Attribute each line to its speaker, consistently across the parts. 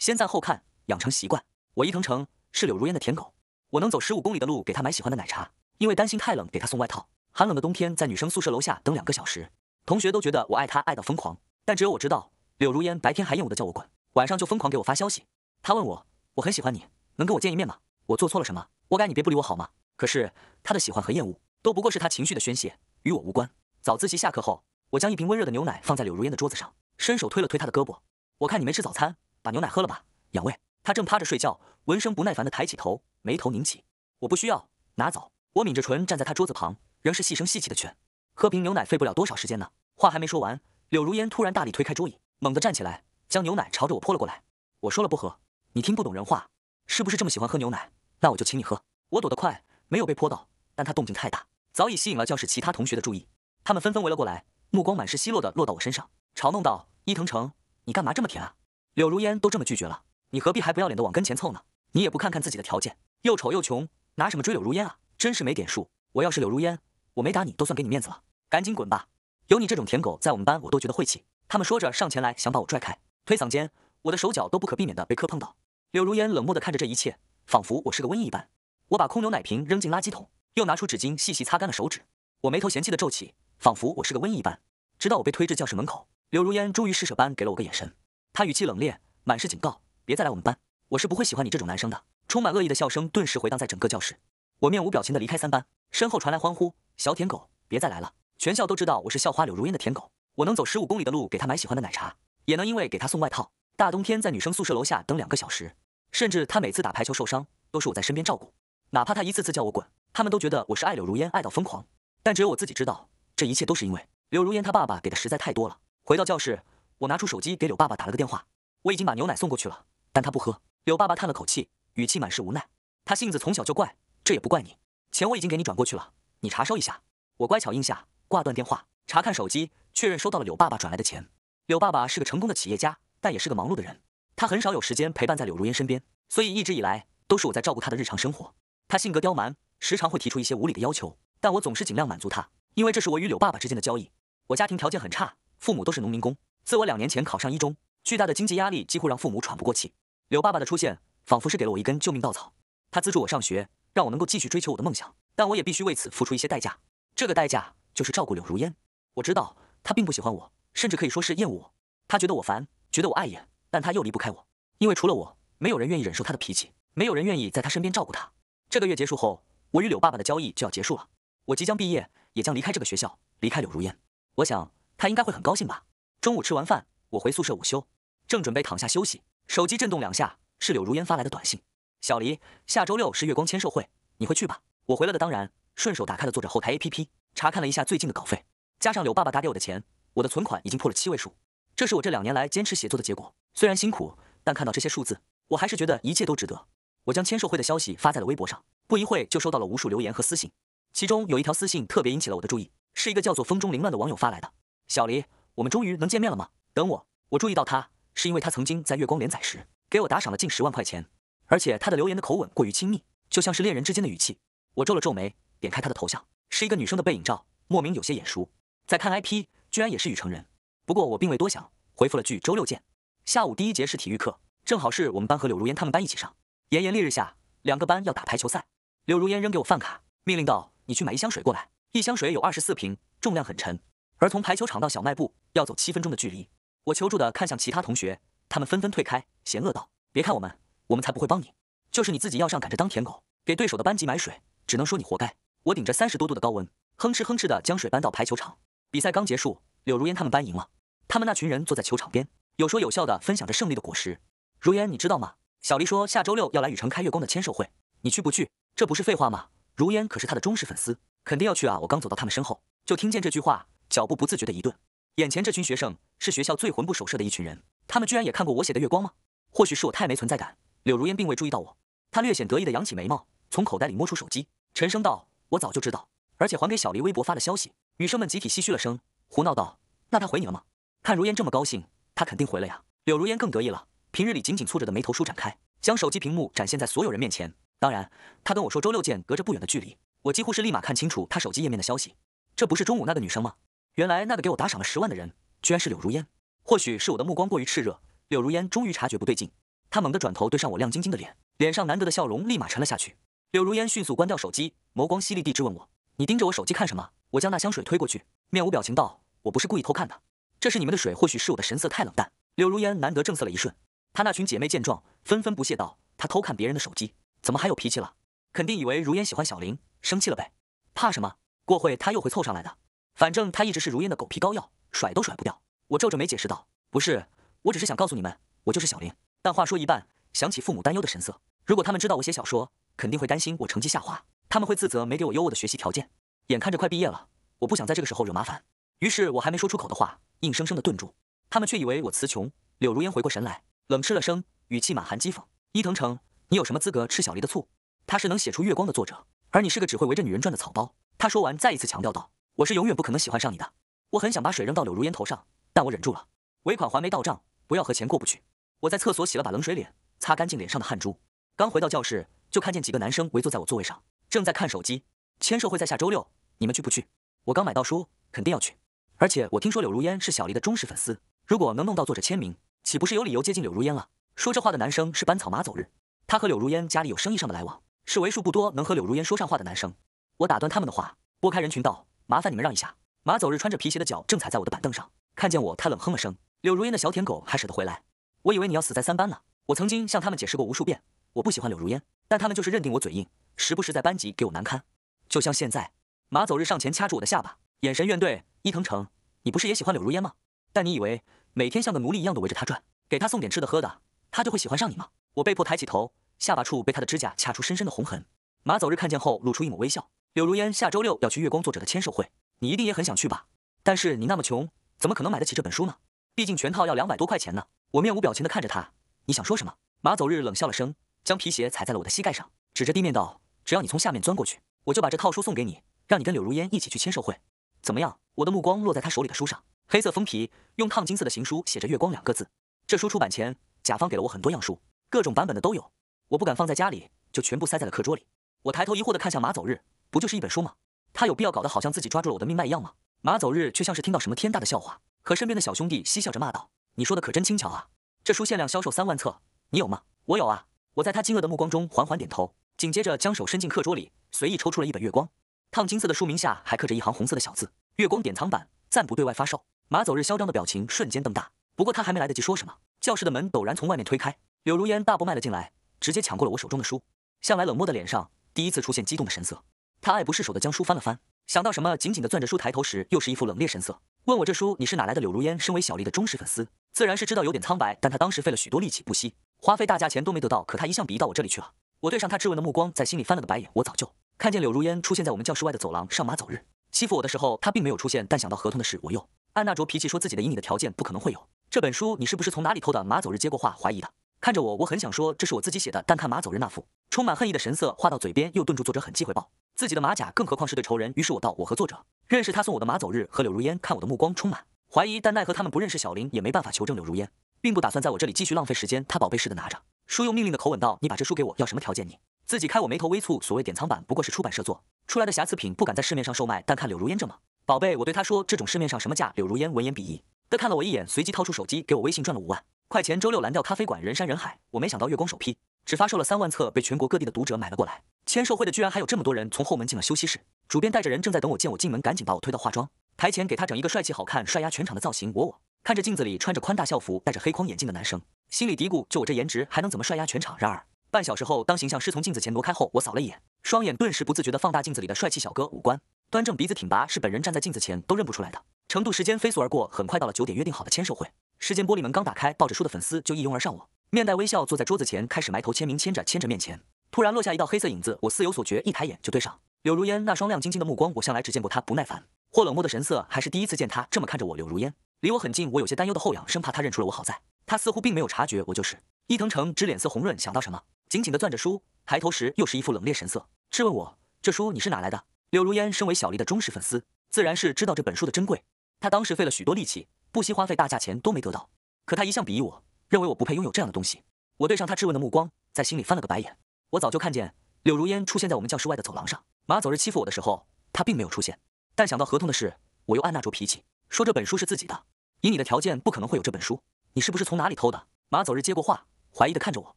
Speaker 1: 先赞后看，养成习惯。我伊藤城是柳如烟的舔狗，我能走十五公里的路给她买喜欢的奶茶，因为担心太冷给她送外套。寒冷的冬天，在女生宿舍楼下等两个小时，同学都觉得我爱她爱到疯狂，但只有我知道，柳如烟白天还厌恶的叫我滚，晚上就疯狂给我发消息。她问我，我很喜欢你，能跟我见一面吗？我做错了什么？我改你别不理我好吗？可是她的喜欢和厌恶都不过是她情绪的宣泄，与我无关。早自习下课后，我将一瓶温热的牛奶放在柳如烟的桌子上，伸手推了推她的胳膊。我看你没吃早餐。把牛奶喝了吧，养胃。他正趴着睡觉，闻声不耐烦地抬起头，眉头拧起。我不需要，拿走。我抿着唇站在他桌子旁，仍是细声细气的劝：“喝瓶牛奶费不了多少时间呢。”话还没说完，柳如烟突然大力推开桌椅，猛地站起来，将牛奶朝着我泼了过来。我说了不喝，你听不懂人话？是不是这么喜欢喝牛奶？那我就请你喝。我躲得快，没有被泼到，但他动静太大，早已吸引了教室其他同学的注意。他们纷纷围了过来，目光满是奚落的落到我身上，嘲弄道：“伊藤城，你干嘛这么甜啊？”柳如烟都这么拒绝了，你何必还不要脸的往跟前凑呢？你也不看看自己的条件，又丑又穷，拿什么追柳如烟啊？真是没点数！我要是柳如烟，我没打你都算给你面子了，赶紧滚吧！有你这种舔狗在我们班，我都觉得晦气。他们说着上前来想把我拽开，推搡间，我的手脚都不可避免的被磕碰到。柳如烟冷漠的看着这一切，仿佛我是个瘟疫一般。我把空牛奶瓶扔进垃圾桶，又拿出纸巾细细擦干了手指。我眉头嫌弃的皱起，仿佛我是个瘟疫般。直到我被推至教室门口，柳如烟终于施舍般给了我个眼神。他语气冷冽，满是警告：“别再来我们班，我是不会喜欢你这种男生的。”充满恶意的笑声顿时回荡在整个教室。我面无表情地离开三班，身后传来欢呼：“小舔狗，别再来了！”全校都知道我是校花柳如烟的舔狗。我能走十五公里的路给她买喜欢的奶茶，也能因为给她送外套，大冬天在女生宿舍楼下等两个小时。甚至她每次打排球受伤，都是我在身边照顾。哪怕她一次次叫我滚，他们都觉得我是爱柳如烟爱到疯狂。但只有我自己知道，这一切都是因为柳如烟她爸爸给的实在太多了。回到教室。我拿出手机给柳爸爸打了个电话，我已经把牛奶送过去了，但他不喝。柳爸爸叹了口气，语气满是无奈。他性子从小就怪，这也不怪你。钱我已经给你转过去了，你查收一下。我乖巧应下，挂断电话，查看手机，确认收到了柳爸爸转来的钱。柳爸爸是个成功的企业家，但也是个忙碌的人，他很少有时间陪伴在柳如烟身边，所以一直以来都是我在照顾他的日常生活。他性格刁蛮，时常会提出一些无理的要求，但我总是尽量满足他，因为这是我与柳爸爸之间的交易。我家庭条件很差，父母都是农民工。自我两年前考上一中，巨大的经济压力几乎让父母喘不过气。柳爸爸的出现仿佛是给了我一根救命稻草，他资助我上学，让我能够继续追求我的梦想。但我也必须为此付出一些代价，这个代价就是照顾柳如烟。我知道他并不喜欢我，甚至可以说是厌恶我。他觉得我烦，觉得我碍眼，但他又离不开我，因为除了我，没有人愿意忍受他的脾气，没有人愿意在他身边照顾他。这个月结束后，我与柳爸爸的交易就要结束了。我即将毕业，也将离开这个学校，离开柳如烟。我想他应该会很高兴吧。中午吃完饭，我回宿舍午休，正准备躺下休息，手机震动两下，是柳如烟发来的短信：“小黎，下周六是月光签售会，你会去吧？”我回了的，当然，顺手打开了作者后台 APP，查看了一下最近的稿费，加上柳爸爸打给我的钱，我的存款已经破了七位数。这是我这两年来坚持写作的结果，虽然辛苦，但看到这些数字，我还是觉得一切都值得。我将签售会的消息发在了微博上，不一会就收到了无数留言和私信，其中有一条私信特别引起了我的注意，是一个叫做“风中凌乱”的网友发来的：“小黎。”我们终于能见面了吗？等我。我注意到他，是因为他曾经在月光连载时给我打赏了近十万块钱，而且他的留言的口吻过于亲密，就像是恋人之间的语气。我皱了皱眉，点开他的头像，是一个女生的背影照，莫名有些眼熟。再看 IP，居然也是雨城人。不过我并未多想，回复了句周六见。下午第一节是体育课，正好是我们班和柳如烟他们班一起上。炎炎烈日下，两个班要打排球赛。柳如烟扔给我饭卡，命令道：“你去买一箱水过来，一箱水有二十四瓶，重量很沉。”而从排球场到小卖部要走七分钟的距离，我求助的看向其他同学，他们纷纷退开，嫌恶道：“别看我们，我们才不会帮你。就是你自己要上赶着当舔狗，给对手的班级买水，只能说你活该。”我顶着三十多度的高温，哼哧哼哧的将水搬到排球场。比赛刚结束，柳如烟他们班赢了。他们那群人坐在球场边，有说有笑的分享着胜利的果实。如烟，你知道吗？小黎说下周六要来禹城开月光的签售会，你去不去？这不是废话吗？如烟可是他的忠实粉丝，肯定要去啊。我刚走到他们身后。就听见这句话，脚步不自觉的一顿。眼前这群学生是学校最魂不守舍的一群人，他们居然也看过我写的《月光》吗？或许是我太没存在感，柳如烟并未注意到我。她略显得意地扬起眉毛，从口袋里摸出手机，沉声道：“我早就知道，而且还给小黎微博发了消息。”女生们集体唏嘘了声，胡闹道：“那他回你了吗？”看如烟这么高兴，他肯定回了呀。柳如烟更得意了，平日里紧紧蹙着的眉头舒展开，将手机屏幕展现在所有人面前。当然，她跟我说周六见，隔着不远的距离，我几乎是立马看清楚她手机页面的消息。这不是中午那个女生吗？原来那个给我打赏了十万的人，居然是柳如烟。或许是我的目光过于炽热，柳如烟终于察觉不对劲，她猛地转头对上我亮晶晶的脸，脸上难得的笑容立马沉了下去。柳如烟迅速关掉手机，眸光犀利地质问我：“你盯着我手机看什么？”我将那香水推过去，面无表情道：“我不是故意偷看的，这是你们的水。”或许是我的神色太冷淡，柳如烟难得正色了一瞬。她那群姐妹见状，纷纷不屑道：“她偷看别人的手机，怎么还有脾气了？肯定以为如烟喜欢小林，生气了呗？怕什么？”过会他又会凑上来的，反正他一直是如烟的狗皮膏药，甩都甩不掉。我皱着眉解释道：“不是，我只是想告诉你们，我就是小林。”但话说一半，想起父母担忧的神色，如果他们知道我写小说，肯定会担心我成绩下滑，他们会自责没给我优渥的学习条件。眼看着快毕业了，我不想在这个时候惹麻烦。于是我还没说出口的话，硬生生的顿住。他们却以为我词穷。柳如烟回过神来，冷吃了声，语气满含讥讽：“伊藤诚，你有什么资格吃小林的醋？他是能写出月光的作者，而你是个只会围着女人转的草包。”他说完，再一次强调道：“我是永远不可能喜欢上你的。”我很想把水扔到柳如烟头上，但我忍住了。尾款还没到账，不要和钱过不去。我在厕所洗了把冷水脸，擦干净脸上的汗珠。刚回到教室，就看见几个男生围坐在我座位上，正在看手机。签售会在下周六，你们去不去？我刚买到书，肯定要去。而且我听说柳如烟是小黎的忠实粉丝，如果能弄到作者签名，岂不是有理由接近柳如烟了？说这话的男生是班草马走日，他和柳如烟家里有生意上的来往，是为数不多能和柳如烟说上话的男生。我打断他们的话，拨开人群道：“麻烦你们让一下。”马走日穿着皮鞋的脚正踩在我的板凳上，看见我，他冷哼了声。柳如烟的小舔狗还舍得回来？我以为你要死在三班呢。我曾经向他们解释过无数遍，我不喜欢柳如烟，但他们就是认定我嘴硬，时不时在班级给我难堪。就像现在，马走日上前掐住我的下巴，眼神怨怼。伊藤诚，你不是也喜欢柳如烟吗？但你以为每天像个奴隶一样的围着他转，给他送点吃的喝的，他就会喜欢上你吗？我被迫抬起头，下巴处被他的指甲掐出深深的红痕。马走日看见后露出一抹微笑。柳如烟下周六要去月光作者的签售会，你一定也很想去吧？但是你那么穷，怎么可能买得起这本书呢？毕竟全套要两百多块钱呢。我面无表情地看着他，你想说什么？马走日冷笑了声，将皮鞋踩在了我的膝盖上，指着地面道：“只要你从下面钻过去，我就把这套书送给你，让你跟柳如烟一起去签售会。怎么样？”我的目光落在他手里的书上，黑色封皮，用烫金色的行书写着“月光”两个字。这书出版前，甲方给了我很多样书，各种版本的都有，我不敢放在家里，就全部塞在了课桌里。我抬头疑惑地看向马走日。不就是一本书吗？他有必要搞得好像自己抓住了我的命脉一样吗？马走日却像是听到什么天大的笑话，和身边的小兄弟嬉笑着骂道：“你说的可真轻巧啊！这书限量销售三万册，你有吗？”“我有啊！”我在他惊愕的目光中缓缓点头，紧接着将手伸进课桌里，随意抽出了一本《月光》。烫金色的书名下还刻着一行红色的小字：“月光典藏版，暂不对外发售。”马走日嚣张的表情瞬间瞪大。不过他还没来得及说什么，教室的门陡然从外面推开，柳如烟大步迈了进来，直接抢过了我手中的书。向来冷漠的脸上第一次出现激动的神色。他爱不释手的将书翻了翻，想到什么，紧紧的攥着书，抬头时又是一副冷冽神色，问我这书你是哪来的。柳如烟身为小丽的忠实粉丝，自然是知道有点苍白，但他当时费了许多力气，不惜花费大价钱都没得到，可他一向鄙夷到我这里去了。我对上他质问的目光，在心里翻了个白眼，我早就看见柳如烟出现在我们教室外的走廊，上马走日欺负我的时候，他并没有出现。但想到合同的事，我又按捺着脾气说自己的以你的条件不可能会有这本书，你是不是从哪里偷的？马走日接过话，怀疑的看着我，我很想说这是我自己写的，但看马走日那副充满恨意的神色，话到嘴边又顿住，作者很忌回报。自己的马甲，更何况是对仇人。于是我道：“我和作者认识。”他送我的马走日和柳如烟看我的目光充满怀疑，但奈何他们不认识小林，也没办法求证。柳如烟并不打算在我这里继续浪费时间，他宝贝似的拿着书，用命令的口吻道：“你把这书给我，要什么条件？”你自己开。我眉头微蹙。所谓典藏版不过是出版社做出来的瑕疵品，不敢在市面上售卖。但看柳如烟这么宝贝，我对他说：“这种市面上什么价？”柳如烟闻言鄙夷的看了我一眼，随即掏出手机给我微信转了五万块钱。周六蓝调咖啡馆人山人海，我没想到月光首批只发售了三万册，被全国各地的读者买了过来。签售会的居然还有这么多人从后门进了休息室，主编带着人正在等我，见我进门赶紧把我推到化妆台前，给他整一个帅气好看、帅压全场的造型。我我看着镜子里穿着宽大校服、戴着黑框眼镜的男生，心里嘀咕：就我这颜值还能怎么帅压全场？然而半小时后，当形象师从镜子前挪开后，我扫了一眼，双眼顿时不自觉地放大镜子里的帅气小哥五官，端正鼻子挺拔，是本人站在镜子前都认不出来的程度。时间飞速而过，很快到了九点约定好的签售会时间，玻璃门刚打开，抱着书的粉丝就一拥而上，我面带微笑坐在桌子前，开始埋头签名，签着签着面前。突然落下一道黑色影子，我似有所觉，一抬眼就对上柳如烟那双亮晶晶的目光。我向来只见过她不耐烦或冷漠的神色，还是第一次见她这么看着我。柳如烟离我很近，我有些担忧的后仰，生怕她认出了我。好在，她似乎并没有察觉。我就是伊藤诚，只脸色红润，想到什么，紧紧的攥着书，抬头时又是一副冷冽神色，质问我这书你是哪来的？柳如烟身为小丽的忠实粉丝，自然是知道这本书的珍贵。她当时费了许多力气，不惜花费大价钱都没得到。可她一向鄙夷我，认为我不配拥有这样的东西。我对上她质问的目光，在心里翻了个白眼。我早就看见柳如烟出现在我们教室外的走廊上。马走日欺负我的时候，他并没有出现。但想到合同的事，我又按捺住脾气，说这本书是自己的。以你的条件，不可能会有这本书。你是不是从哪里偷的？马走日接过话，怀疑的看着我。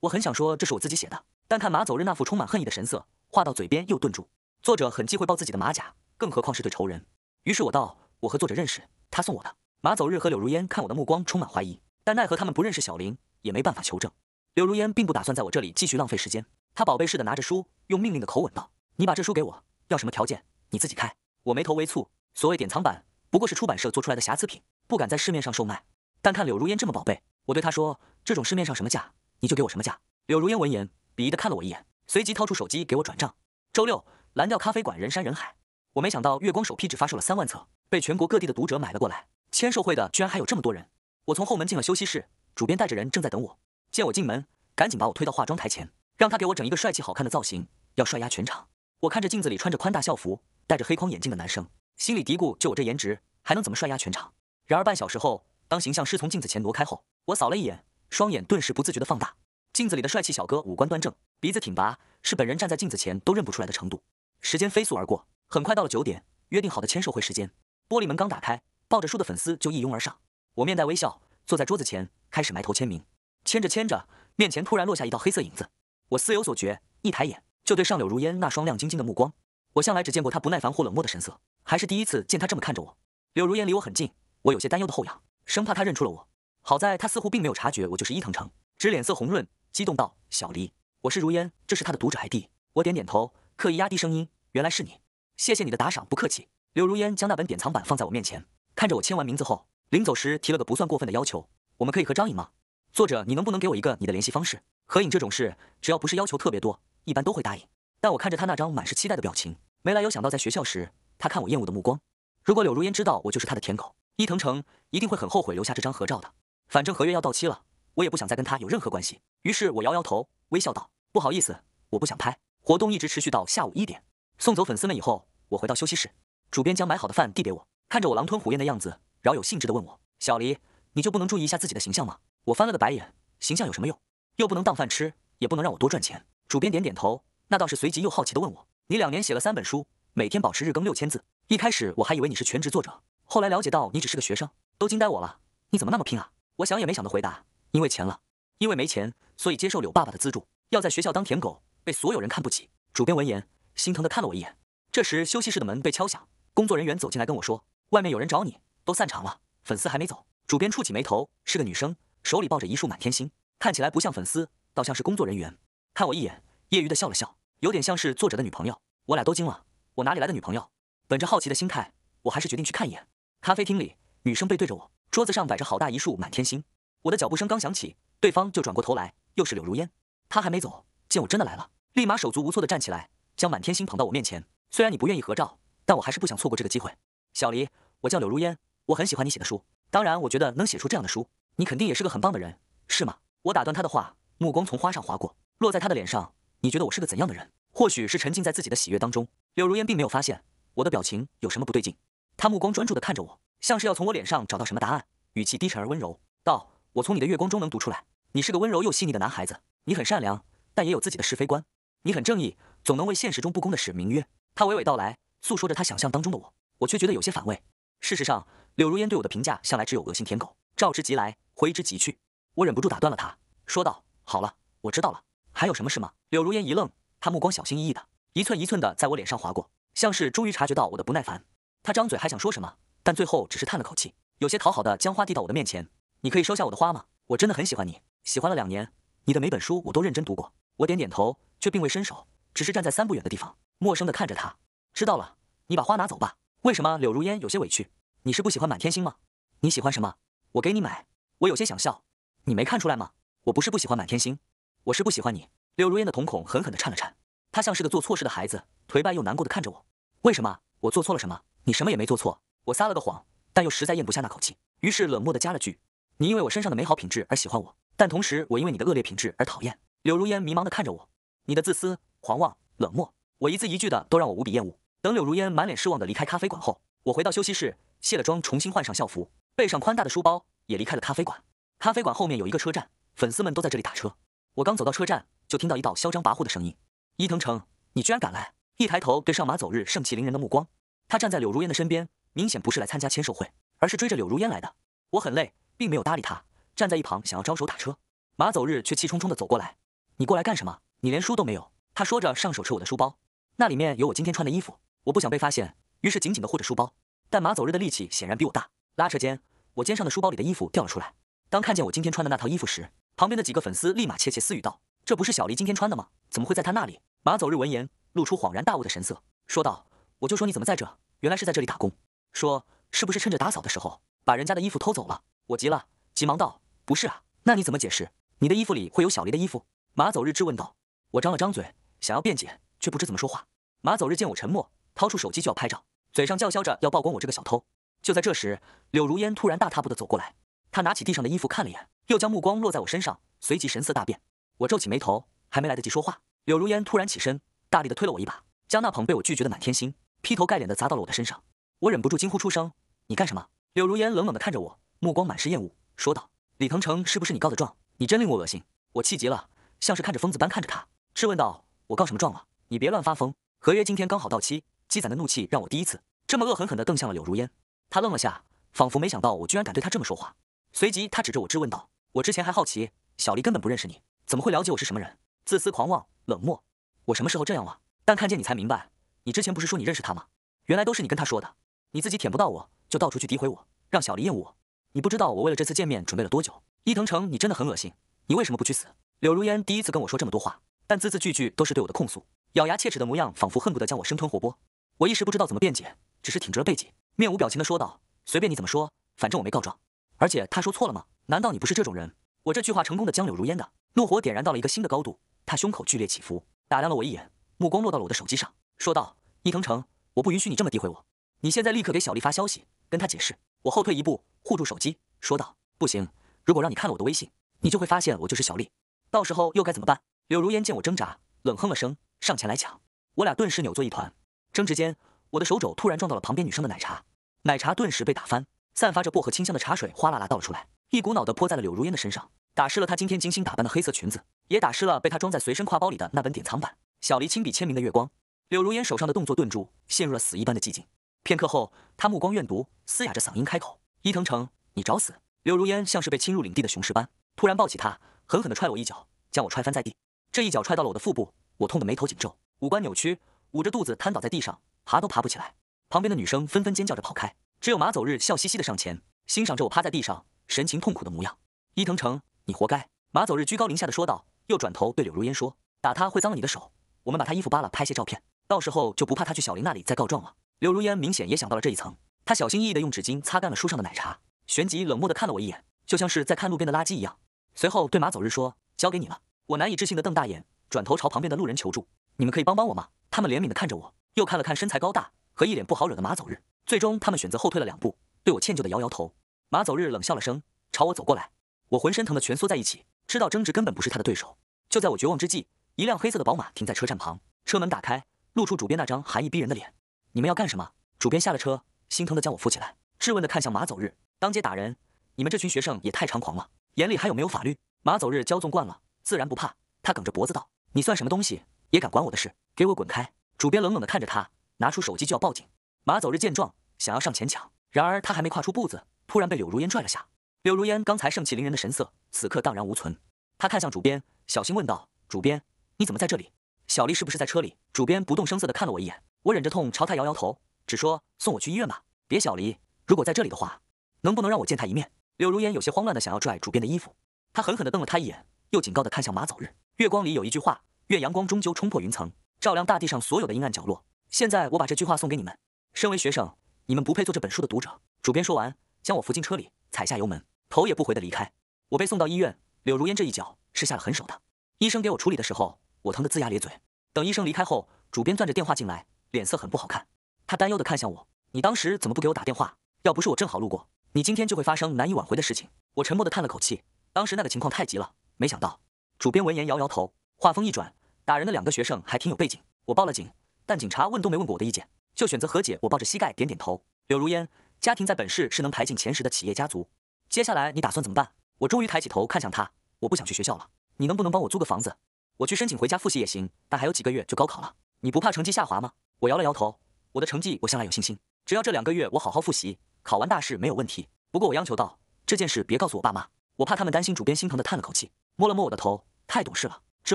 Speaker 1: 我很想说这是我自己写的，但看马走日那副充满恨意的神色，话到嘴边又顿住。作者很忌讳抱自己的马甲，更何况是对仇人。于是我道，我和作者认识，他送我的。马走日和柳如烟看我的目光充满怀疑，但奈何他们不认识小林，也没办法求证。柳如烟并不打算在我这里继续浪费时间，她宝贝似的拿着书，用命令的口吻道：“你把这书给我，要什么条件，你自己开。”我眉头微蹙。所谓典藏版，不过是出版社做出来的瑕疵品，不敢在市面上售卖。但看柳如烟这么宝贝，我对她说：“这种市面上什么价，你就给我什么价。”柳如烟闻言，鄙夷的看了我一眼，随即掏出手机给我转账。周六，蓝调咖啡馆人山人海。我没想到，月光首批只发售了三万册，被全国各地的读者买了过来。签售会的居然还有这么多人。我从后门进了休息室，主编带着人正在等我。见我进门，赶紧把我推到化妆台前，让他给我整一个帅气好看的造型，要帅压全场。我看着镜子里穿着宽大校服、戴着黑框眼镜的男生，心里嘀咕：就我这颜值，还能怎么帅压全场？然而半小时后，当形象师从镜子前挪开后，我扫了一眼，双眼顿时不自觉地放大。镜子里的帅气小哥五官端正，鼻子挺拔，是本人站在镜子前都认不出来的程度。时间飞速而过，很快到了九点，约定好的签售会时间。玻璃门刚打开，抱着书的粉丝就一拥而上。我面带微笑，坐在桌子前开始埋头签名。牵着牵着，面前突然落下一道黑色影子。我似有所觉，一抬眼就对上柳如烟那双亮晶晶的目光。我向来只见过她不耐烦或冷漠的神色，还是第一次见她这么看着我。柳如烟离我很近，我有些担忧的后仰，生怕她认出了我。好在她似乎并没有察觉我就是伊藤城，只脸色红润，激动道：“小黎，我是如烟，这是她的读者 ID。”我点点头，刻意压低声音：“原来是你，谢谢你的打赏，不客气。”柳如烟将那本典藏版放在我面前，看着我签完名字后，临走时提了个不算过分的要求：“我们可以和张颖吗？”作者，你能不能给我一个你的联系方式？合影这种事，只要不是要求特别多，一般都会答应。但我看着他那张满是期待的表情，没来由想到在学校时他看我厌恶的目光。如果柳如烟知道我就是他的舔狗，伊藤城一定会很后悔留下这张合照的。反正合约要到期了，我也不想再跟他有任何关系。于是我摇摇头，微笑道：“不好意思，我不想拍。”活动一直持续到下午一点。送走粉丝们以后，我回到休息室，主编将买好的饭递给我，看着我狼吞虎咽的样子，饶有兴致地问我：“小黎，你就不能注意一下自己的形象吗？”我翻了个白眼，形象有什么用？又不能当饭吃，也不能让我多赚钱。主编点点头，那倒是。随即又好奇地问我：“你两年写了三本书，每天保持日更六千字。一开始我还以为你是全职作者，后来了解到你只是个学生，都惊呆我了。你怎么那么拼啊？”我想也没想的回答：“因为钱了，因为没钱，所以接受柳爸爸的资助，要在学校当舔狗，被所有人看不起。”主编闻言心疼地看了我一眼。这时休息室的门被敲响，工作人员走进来跟我说：“外面有人找你，都散场了，粉丝还没走。”主编蹙起眉头：“是个女生。”手里抱着一束满天星，看起来不像粉丝，倒像是工作人员。看我一眼，业余的笑了笑，有点像是作者的女朋友。我俩都惊了，我哪里来的女朋友？本着好奇的心态，我还是决定去看一眼。咖啡厅里，女生背对着我，桌子上摆着好大一束满天星。我的脚步声刚响起，对方就转过头来，又是柳如烟。她还没走，见我真的来了，立马手足无措的站起来，将满天星捧到我面前。虽然你不愿意合照，但我还是不想错过这个机会。小黎，我叫柳如烟，我很喜欢你写的书。当然，我觉得能写出这样的书。你肯定也是个很棒的人，是吗？我打断他的话，目光从花上划过，落在他的脸上。你觉得我是个怎样的人？或许是沉浸在自己的喜悦当中，柳如烟并没有发现我的表情有什么不对劲。他目光专注地看着我，像是要从我脸上找到什么答案。语气低沉而温柔道：“我从你的月光中能读出来，你是个温柔又细腻的男孩子。你很善良，但也有自己的是非观。你很正义，总能为现实中不公的事鸣冤。”他娓娓道来，诉说着他想象当中的我。我却觉得有些反胃。事实上，柳如烟对我的评价向来只有恶心舔狗。召之即来，挥之即去。我忍不住打断了他，说道：“好了，我知道了，还有什么事吗？”柳如烟一愣，他目光小心翼翼的，一寸一寸的在我脸上划过，像是终于察觉到我的不耐烦。他张嘴还想说什么，但最后只是叹了口气，有些讨好的将花递到我的面前：“你可以收下我的花吗？我真的很喜欢你，喜欢了两年，你的每本书我都认真读过。”我点点头，却并未伸手，只是站在三步远的地方，陌生的看着他。知道了，你把花拿走吧。为什么？柳如烟有些委屈：“你是不喜欢满天星吗？你喜欢什么？”我给你买，我有些想笑，你没看出来吗？我不是不喜欢满天星，我是不喜欢你。柳如烟的瞳孔狠狠地颤了颤，她像是个做错事的孩子，颓败又难过地看着我。为什么？我做错了什么？你什么也没做错。我撒了个谎，但又实在咽不下那口气，于是冷漠的加了句：你因为我身上的美好品质而喜欢我，但同时我因为你的恶劣品质而讨厌。柳如烟迷茫的看着我，你的自私、狂妄、冷漠，我一字一句的都让我无比厌恶。等柳如烟满脸失望的离开咖啡馆后，我回到休息室，卸了妆，重新换上校服。背上宽大的书包，也离开了咖啡馆。咖啡馆后面有一个车站，粉丝们都在这里打车。我刚走到车站，就听到一道嚣张跋扈的声音：“伊藤诚，你居然敢来！”一抬头，对上马走日盛气凌人的目光。他站在柳如烟的身边，明显不是来参加签售会，而是追着柳如烟来的。我很累，并没有搭理他，站在一旁想要招手打车。马走日却气冲冲地走过来：“你过来干什么？你连书都没有！”他说着，上手扯我的书包。那里面有我今天穿的衣服，我不想被发现，于是紧紧地护着书包。但马走日的力气显然比我大。拉扯间，我肩上的书包里的衣服掉了出来。当看见我今天穿的那套衣服时，旁边的几个粉丝立马窃窃私语道：“这不是小黎今天穿的吗？怎么会在他那里？”马走日闻言，露出恍然大悟的神色，说道：“我就说你怎么在这，原来是在这里打工。说是不是趁着打扫的时候把人家的衣服偷走了？”我急了，急忙道：“不是啊，那你怎么解释？你的衣服里会有小黎的衣服？”马走日质问道。我张了张嘴，想要辩解，却不知怎么说话。马走日见我沉默，掏出手机就要拍照，嘴上叫嚣着要曝光我这个小偷。就在这时，柳如烟突然大踏步的走过来，她拿起地上的衣服看了眼，又将目光落在我身上，随即神色大变。我皱起眉头，还没来得及说话，柳如烟突然起身，大力的推了我一把，将那捧被我拒绝的满天星劈头盖脸的砸到了我的身上。我忍不住惊呼出声：“你干什么？”柳如烟冷冷的看着我，目光满是厌恶，说道：“李腾成是不是你告的状？你真令我恶心。”我气急了，像是看着疯子般看着他，质问道：“我告什么状了？你别乱发疯。”合约今天刚好到期，积攒的怒气让我第一次这么恶狠狠的瞪向了柳如烟。他愣了下，仿佛没想到我居然敢对他这么说话。随即，他指着我质问道：“我之前还好奇，小黎根本不认识你，怎么会了解我是什么人？自私、狂妄、冷漠，我什么时候这样了？但看见你才明白，你之前不是说你认识他吗？原来都是你跟他说的。你自己舔不到我，就到处去诋毁我，让小黎厌恶我。你不知道我为了这次见面准备了多久。伊藤诚，你真的很恶心，你为什么不去死？”柳如烟第一次跟我说这么多话，但字字句句都是对我的控诉，咬牙切齿的模样仿佛恨不得将我生吞活剥。我一时不知道怎么辩解，只是挺直了背脊。面无表情地说道：“随便你怎么说，反正我没告状。而且他说错了吗？难道你不是这种人？”我这句话成功的将柳如烟的怒火点燃到了一个新的高度，他胸口剧烈起伏，打量了我一眼，目光落到了我的手机上，说道：“伊藤城，我不允许你这么诋毁我！你现在立刻给小丽发消息，跟她解释。”我后退一步，护住手机，说道：“不行，如果让你看了我的微信，你就会发现我就是小丽，到时候又该怎么办？”柳如烟见我挣扎，冷哼了声，上前来抢，我俩顿时扭作一团，争执间。我的手肘突然撞到了旁边女生的奶茶，奶茶顿时被打翻，散发着薄荷清香的茶水哗啦啦倒了出来，一股脑的泼在了柳如烟的身上，打湿了她今天精心打扮的黑色裙子，也打湿了被她装在随身挎包里的那本典藏版小离亲笔签名的《月光》。柳如烟手上的动作顿住，陷入了死一般的寂静。片刻后，她目光怨毒，嘶哑着嗓音开口：“伊藤诚，你找死！”柳如烟像是被侵入领地的雄狮般，突然抱起他，狠狠地踹我一脚，将我踹翻在地。这一脚踹到了我的腹部，我痛得眉头紧皱，五官扭曲，捂着肚子瘫倒在地上。爬都爬不起来，旁边的女生纷纷尖叫着跑开，只有马走日笑嘻嘻的上前欣赏着我趴在地上，神情痛苦的模样。伊藤城，你活该！马走日居高临下的说道，又转头对柳如烟说：“打他会脏了你的手，我们把他衣服扒了拍些照片，到时候就不怕他去小林那里再告状了。”柳如烟明显也想到了这一层，她小心翼翼的用纸巾擦干了书上的奶茶，旋即冷漠的看了我一眼，就像是在看路边的垃圾一样。随后对马走日说：“交给你了。”我难以置信的瞪大眼，转头朝旁边的路人求助：“你们可以帮帮我吗？”他们怜悯的看着我。又看了看身材高大和一脸不好惹的马走日，最终他们选择后退了两步，对我歉疚的摇摇头。马走日冷笑了声，朝我走过来。我浑身疼的蜷缩在一起，知道争执根本不是他的对手。就在我绝望之际，一辆黑色的宝马停在车站旁，车门打开，露出主编那张寒意逼人的脸。你们要干什么？主编下了车，心疼的将我扶起来，质问的看向马走日。当街打人，你们这群学生也太猖狂了，眼里还有没有法律？马走日骄纵惯了，自然不怕。他梗着脖子道：“你算什么东西，也敢管我的事？给我滚开！”主编冷冷地看着他，拿出手机就要报警。马走日见状，想要上前抢，然而他还没跨出步子，突然被柳如烟拽了下。柳如烟刚才盛气凌人的神色，此刻荡然无存。他看向主编，小心问道：“主编，你怎么在这里？小丽是不是在车里？”主编不动声色地看了我一眼，我忍着痛朝他摇摇头，只说：“送我去医院吧，别小黎，如果在这里的话，能不能让我见她一面？”柳如烟有些慌乱的想要拽主编的衣服，他狠狠地瞪了他一眼，又警告地看向马走日。月光里有一句话：“愿阳光终究冲破云层。”照亮大地上所有的阴暗角落。现在，我把这句话送给你们。身为学生，你们不配做这本书的读者。主编说完，将我扶进车里，踩下油门，头也不回地离开。我被送到医院。柳如烟这一脚是下了狠手的。医生给我处理的时候，我疼得龇牙咧嘴。等医生离开后，主编攥着电话进来，脸色很不好看。他担忧地看向我：“你当时怎么不给我打电话？要不是我正好路过，你今天就会发生难以挽回的事情。”我沉默地叹了口气。当时那个情况太急了，没想到。主编闻言摇摇头，话锋一转。打人的两个学生还挺有背景，我报了警，但警察问都没问过我的意见，就选择和解。我抱着膝盖点点头。柳如烟，家庭在本市是能排进前十的企业家族。接下来你打算怎么办？我终于抬起头看向他，我不想去学校了。你能不能帮我租个房子？我去申请回家复习也行，但还有几个月就高考了，你不怕成绩下滑吗？我摇了摇头，我的成绩我向来有信心，只要这两个月我好好复习，考完大试没有问题。不过我央求道，这件事别告诉我爸妈，我怕他们担心。主编心疼的叹了口气，摸了摸我的头，太懂事了。之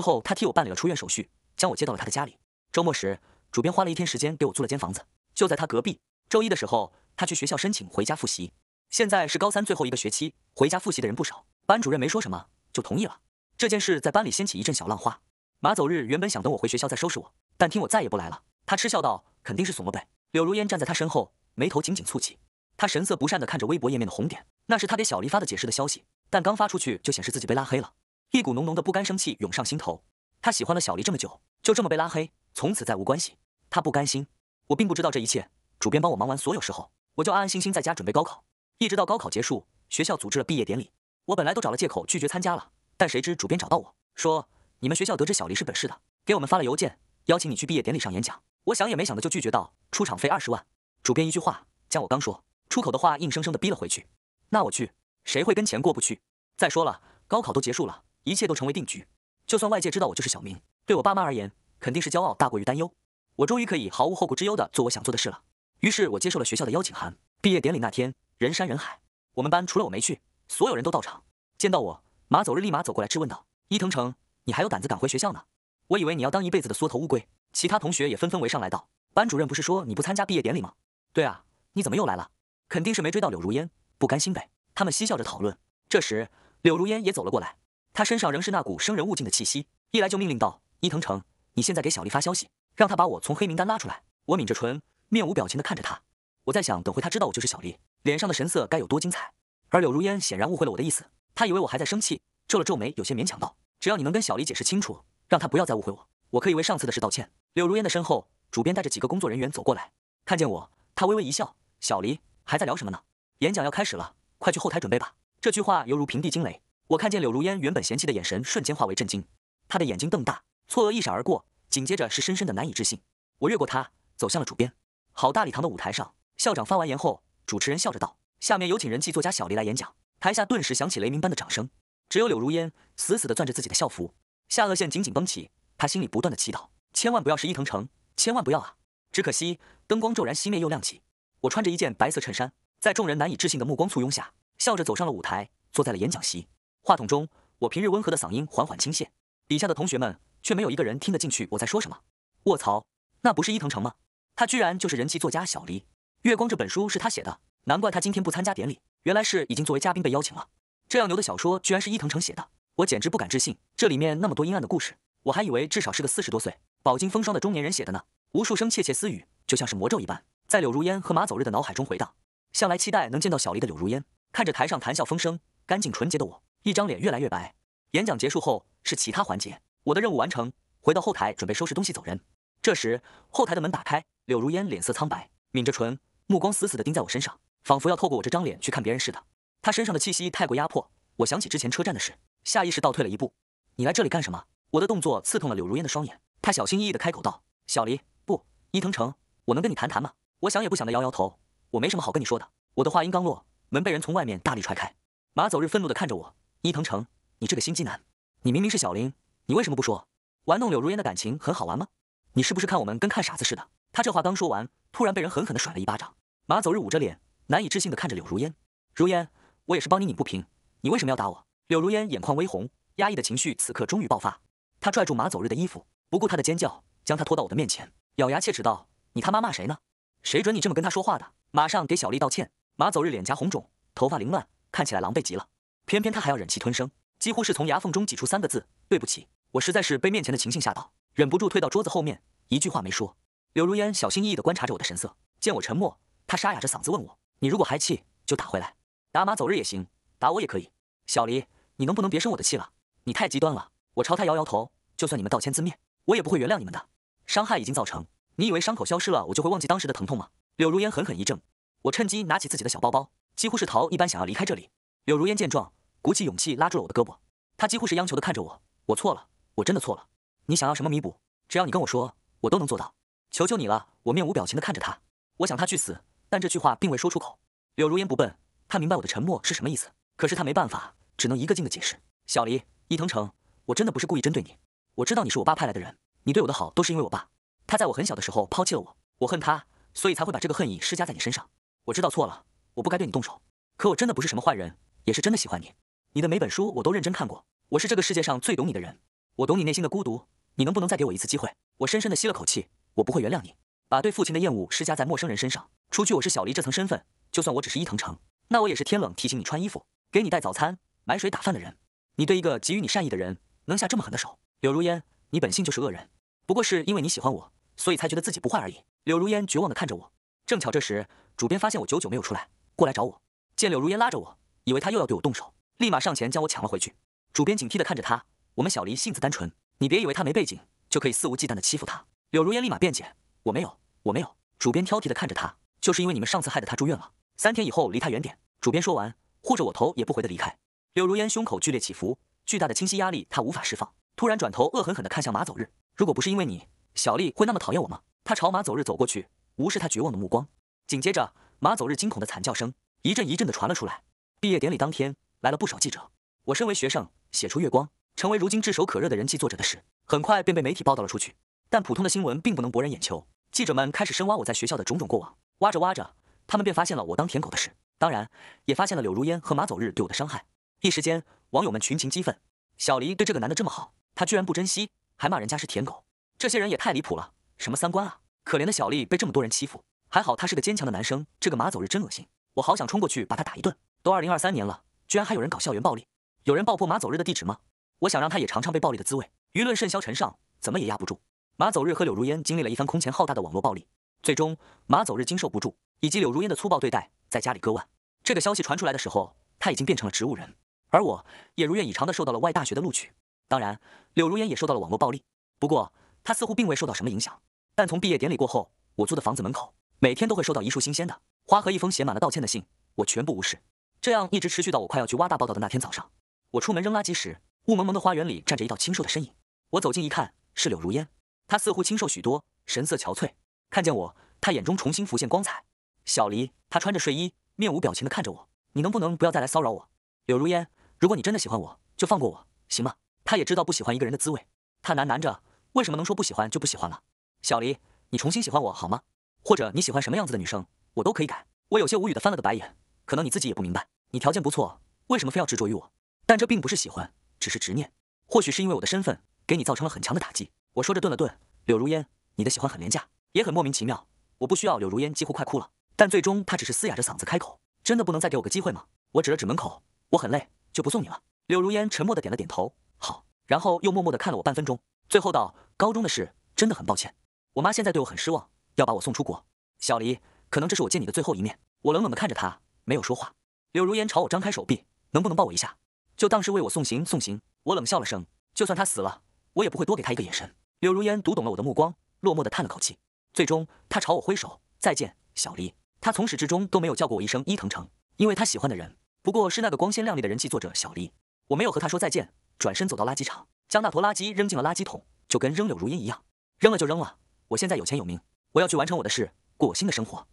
Speaker 1: 后，他替我办理了出院手续，将我接到了他的家里。周末时，主编花了一天时间给我租了间房子，就在他隔壁。周一的时候，他去学校申请回家复习。现在是高三最后一个学期，回家复习的人不少。班主任没说什么，就同意了这件事，在班里掀起一阵小浪花。马走日原本想等我回学校再收拾我，但听我再也不来了，他嗤笑道：“肯定是怂了呗。”柳如烟站在他身后，眉头紧紧蹙起，他神色不善地看着微博页面的红点，那是他给小黎发的解释的消息，但刚发出去就显示自己被拉黑了。一股浓浓的不甘生气涌上心头，他喜欢了小黎这么久，就这么被拉黑，从此再无关系。他不甘心。我并不知道这一切。主编帮我忙完所有事后，我就安安心心在家准备高考，一直到高考结束，学校组织了毕业典礼。我本来都找了借口拒绝参加了，但谁知主编找到我说：“你们学校得知小黎是本市的，给我们发了邮件，邀请你去毕业典礼上演讲。”我想也没想的就拒绝道，出场费二十万。主编一句话将我刚说出口的话硬生生的逼了回去。那我去，谁会跟钱过不去？再说了，高考都结束了。一切都成为定局，就算外界知道我就是小明，对我爸妈而言，肯定是骄傲大过于担忧。我终于可以毫无后顾之忧的做我想做的事了。于是，我接受了学校的邀请函。毕业典礼那天，人山人海，我们班除了我没去，所有人都到场。见到我，马走日立马走过来质问道：“伊藤城，你还有胆子敢回学校呢？我以为你要当一辈子的缩头乌龟。”其他同学也纷纷围上来道：“班主任不是说你不参加毕业典礼吗？”“对啊，你怎么又来了？肯定是没追到柳如烟，不甘心呗。”他们嬉笑着讨论。这时，柳如烟也走了过来。他身上仍是那股生人勿近的气息，一来就命令道：“伊藤城，你现在给小丽发消息，让他把我从黑名单拉出来。”我抿着唇，面无表情地看着他。我在想，等会他知道我就是小丽，脸上的神色该有多精彩。而柳如烟显然误会了我的意思，她以为我还在生气，皱了皱眉，有些勉强道：“只要你能跟小丽解释清楚，让她不要再误会我，我可以为上次的事道歉。”柳如烟的身后，主编带着几个工作人员走过来，看见我，他微微一笑：“小黎，还在聊什么呢？演讲要开始了，快去后台准备吧。”这句话犹如平地惊雷。我看见柳如烟原本嫌弃的眼神瞬间化为震惊，她的眼睛瞪大，错愕一闪而过，紧接着是深深的难以置信。我越过她走向了主编。好，大礼堂的舞台上，校长发完言后，主持人笑着道：“下面有请人气作家小黎来演讲。”台下顿时响起雷鸣般的掌声。只有柳如烟死死地攥着自己的校服，下颚线紧紧绷起，她心里不断地祈祷：千万不要是伊藤诚，千万不要啊！只可惜灯光骤然熄灭又亮起，我穿着一件白色衬衫，在众人难以置信的目光簇拥下，笑着走上了舞台，坐在了演讲席。话筒中，我平日温和的嗓音缓缓倾泻，底下的同学们却没有一个人听得进去我在说什么。卧槽，那不是伊藤诚吗？他居然就是人气作家小黎《月光》这本书是他写的，难怪他今天不参加典礼，原来是已经作为嘉宾被邀请了。这样牛的小说，居然是伊藤诚写的，我简直不敢置信。这里面那么多阴暗的故事，我还以为至少是个四十多岁、饱经风霜的中年人写的呢。无数声窃窃私语，就像是魔咒一般，在柳如烟和马走日的脑海中回荡。向来期待能见到小黎的柳如烟，看着台上谈笑风生、干净纯洁的我。一张脸越来越白。演讲结束后是其他环节，我的任务完成，回到后台准备收拾东西走人。这时后台的门打开，柳如烟脸色苍白，抿着唇，目光死死地盯在我身上，仿佛要透过我这张脸去看别人似的。她身上的气息太过压迫，我想起之前车站的事，下意识倒退了一步。你来这里干什么？我的动作刺痛了柳如烟的双眼，她小心翼翼地开口道：“小黎，不，伊藤城，我能跟你谈谈吗？”我想也不想地摇摇头：“我没什么好跟你说的。”我的话音刚落，门被人从外面大力踹开，马走日愤怒地看着我。伊藤城，你这个心机男！你明明是小林，你为什么不说？玩弄柳如烟的感情很好玩吗？你是不是看我们跟看傻子似的？他这话刚说完，突然被人狠狠地甩了一巴掌。马走日捂着脸，难以置信地看着柳如烟。如烟，我也是帮你拧不平，你为什么要打我？柳如烟眼眶微红，压抑的情绪此刻终于爆发。他拽住马走日的衣服，不顾他的尖叫，将他拖到我的面前，咬牙切齿道：“你他妈骂谁呢？谁准你这么跟他说话的？马上给小丽道歉！”马走日脸颊红肿，头发凌乱，看起来狼狈极了。偏偏他还要忍气吞声，几乎是从牙缝中挤出三个字：“对不起，我实在是被面前的情形吓到，忍不住退到桌子后面，一句话没说。”柳如烟小心翼翼地观察着我的神色，见我沉默，她沙哑着嗓子问我：“你如果还气，就打回来，打马走日也行，打我也可以。”小黎，你能不能别生我的气了？你太极端了。我朝他摇摇头，就算你们道千字灭，我也不会原谅你们的。伤害已经造成，你以为伤口消失了，我就会忘记当时的疼痛吗？柳如烟狠狠一怔，我趁机拿起自己的小包包，几乎是逃一般想要离开这里。柳如烟见状。鼓起勇气拉住了我的胳膊，他几乎是央求的看着我：“我错了，我真的错了。你想要什么弥补？只要你跟我说，我都能做到。求求你了。”我面无表情的看着他，我想他去死，但这句话并未说出口。柳如烟不笨，他明白我的沉默是什么意思，可是他没办法，只能一个劲的解释：“小黎，伊藤城，我真的不是故意针对你。我知道你是我爸派来的人，你对我的好都是因为我爸。他在我很小的时候抛弃了我，我恨他，所以才会把这个恨意施加在你身上。我知道错了，我不该对你动手，可我真的不是什么坏人，也是真的喜欢你。”你的每本书我都认真看过，我是这个世界上最懂你的人，我懂你内心的孤独，你能不能再给我一次机会？我深深地吸了口气，我不会原谅你，把对父亲的厌恶施加在陌生人身上，除去我是小黎这层身份，就算我只是伊藤城，那我也是天冷提醒你穿衣服，给你带早餐，买水打饭的人。你对一个给予你善意的人能下这么狠的手？柳如烟，你本性就是恶人，不过是因为你喜欢我，所以才觉得自己不坏而已。柳如烟绝望地看着我，正巧这时主编发现我久久没有出来，过来找我，见柳如烟拉着我，以为他又要对我动手。立马上前将我抢了回去。主编警惕地看着他。我们小黎性子单纯，你别以为他没背景就可以肆无忌惮的欺负他。柳如烟立马辩解：“我没有，我没有。”主编挑剔地看着他，就是因为你们上次害得他住院了。三天以后离他远点。主编说完，护着我头也不回的离开。柳如烟胸口剧烈起伏，巨大的清晰压力她无法释放，突然转头恶狠狠地看向马走日：“如果不是因为你，小丽会那么讨厌我吗？”她朝马走日走过去，无视他绝望的目光。紧接着，马走日惊恐的惨叫声一阵一阵的传了出来。毕业典礼当天。来了不少记者。我身为学生，写出月光成为如今炙手可热的人气作者的事，很快便被媒体报道了出去。但普通的新闻并不能博人眼球，记者们开始深挖我在学校的种种过往。挖着挖着，他们便发现了我当舔狗的事，当然也发现了柳如烟和马走日对我的伤害。一时间，网友们群情激愤。小黎对这个男的这么好，他居然不珍惜，还骂人家是舔狗，这些人也太离谱了！什么三观啊！可怜的小丽被这么多人欺负，还好他是个坚强的男生。这个马走日真恶心，我好想冲过去把他打一顿。都二零二三年了。居然还有人搞校园暴力！有人爆破马走日的地址吗？我想让他也尝尝被暴力的滋味。舆论甚嚣尘上，怎么也压不住。马走日和柳如烟经历了一番空前浩大的网络暴力，最终马走日经受不住以及柳如烟的粗暴对待，在家里割腕。这个消息传出来的时候，他已经变成了植物人，而我也如愿以偿的受到了外大学的录取。当然，柳如烟也受到了网络暴力，不过她似乎并未受到什么影响。但从毕业典礼过后，我租的房子门口每天都会收到一束新鲜的花和一封写满了道歉的信，我全部无视。这样一直持续到我快要去挖大报道的那天早上，我出门扔垃圾时，雾蒙蒙的花园里站着一道清瘦的身影。我走近一看，是柳如烟。她似乎清瘦许多，神色憔悴。看见我，她眼中重新浮现光彩。小黎，她穿着睡衣，面无表情地看着我。你能不能不要再来骚扰我？柳如烟，如果你真的喜欢我，就放过我，行吗？她也知道不喜欢一个人的滋味。她喃喃着：“为什么能说不喜欢就不喜欢了？”小黎，你重新喜欢我好吗？或者你喜欢什么样子的女生，我都可以改。我有些无语的翻了个白眼，可能你自己也不明白。你条件不错，为什么非要执着于我？但这并不是喜欢，只是执念。或许是因为我的身份，给你造成了很强的打击。我说着顿了顿，柳如烟，你的喜欢很廉价，也很莫名其妙。我不需要。柳如烟几乎快哭了，但最终她只是嘶哑着嗓子开口：“真的不能再给我个机会吗？”我指了指门口，我很累，就不送你了。柳如烟沉默的点了点头，好。然后又默默的看了我半分钟，最后道：“高中的事真的很抱歉，我妈现在对我很失望，要把我送出国。小黎，可能这是我见你的最后一面。”我冷冷的看着她，没有说话。柳如烟朝我张开手臂，能不能抱我一下？就当是为我送行。送行。我冷笑了声，就算他死了，我也不会多给他一个眼神。柳如烟读懂了我的目光，落寞地叹了口气。最终，他朝我挥手再见，小离。他从始至终都没有叫过我一声伊藤城，因为他喜欢的人不过是那个光鲜亮丽的人气作者小离。我没有和他说再见，转身走到垃圾场，将那坨垃圾扔进了垃圾桶，就跟扔柳如烟一样，扔了就扔了。我现在有钱有名，我要去完成我的事，过我新的生活。